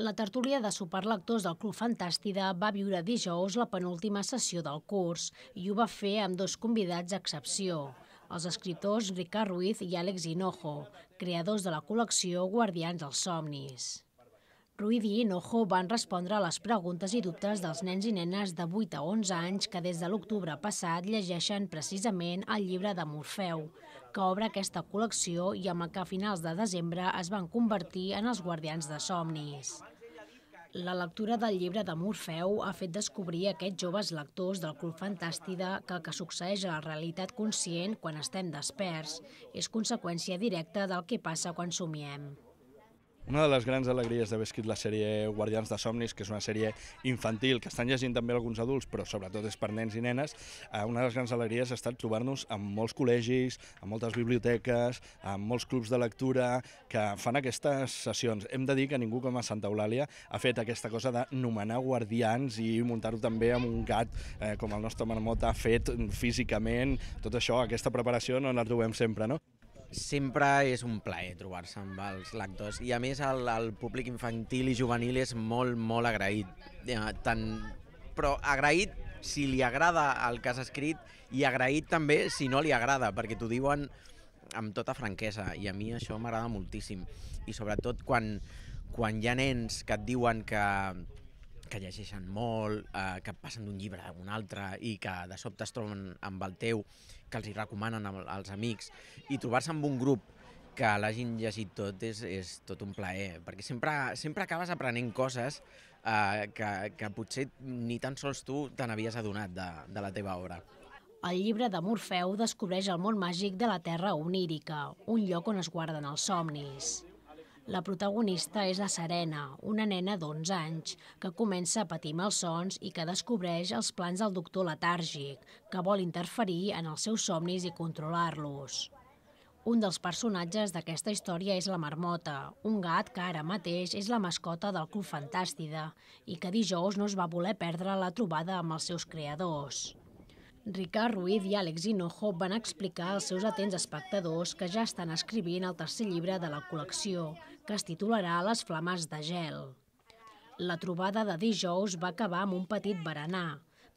La tertúlia de superlectors del Club Fantàstida va viure dijous la penúltima sessió del curs i ho va fer amb dos convidats a excepció, els escriptors Ricard Ruiz i Àlex Hinojo, creadors de la col·lecció Guardians dels Somnis. Ruiz i Hinojo van respondre a les preguntes i dubtes dels nens i nenes de 8 a 11 anys que des de l'octubre passat llegeixen precisament el llibre de Morfeu, que obre aquesta col·lecció i amb el que a finals de desembre es van convertir en els guardians de somnis. La lectura del llibre de Morfeu ha fet descobrir aquests joves lectors del Club Fantàstida que el que succeeix a la realitat conscient quan estem desperts és conseqüència directa del que passa quan somiem. Una de les grans alegries d'haver escrit la sèrie Guardians de Somnis, que és una sèrie infantil, que estan llegint també alguns adults, però sobretot és per nens i nenes, eh, una de les grans alegries ha estat trobar-nos amb molts col·legis, amb moltes biblioteques, amb molts clubs de lectura, que fan aquestes sessions. Hem de dir que ningú com a Santa Eulàlia ha fet aquesta cosa de nomenar guardians i muntar-ho també amb un gat, eh, com el nostre marmota ha fet físicament, tot això, aquesta preparació no la trobem sempre, no? sempre és un plaer trobar-se amb els lectors i a més el, el públic infantil i juvenil és molt, molt agraït eh, tant, però agraït si li agrada el que has escrit i agraït també si no li agrada perquè t'ho diuen amb tota franquesa i a mi això m'agrada moltíssim i sobretot quan, quan hi ha nens que et diuen que que llegeixen molt, eh, que passen d'un llibre a un altre i que de sobte es troben amb el teu, que els hi recomanen als amics, i trobar-se amb un grup que l'hagin llegit tot és, és tot un plaer, perquè sempre, sempre acabes aprenent coses eh, que, que potser ni tan sols tu te n'havies adonat de, de la teva obra. El llibre de Morfeu descobreix el món màgic de la Terra onírica, un lloc on es guarden els somnis. La protagonista és la Serena, una nena d'11 anys, que comença a patir malsons i que descobreix els plans del doctor letàrgic, que vol interferir en els seus somnis i controlar-los. Un dels personatges d'aquesta història és la Marmota, un gat que ara mateix és la mascota del Club Fantàstida i que dijous no es va voler perdre la trobada amb els seus creadors. Ricard Ruiz i Àlex Hinojo van explicar als seus atents espectadors que ja estan escrivint el tercer llibre de la col·lecció, que es titularà Les flames de gel. La trobada de dijous va acabar amb un petit berenar,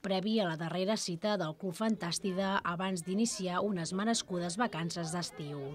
previ a la darrera cita del Club Fantàstida abans d'iniciar unes merescudes vacances d'estiu.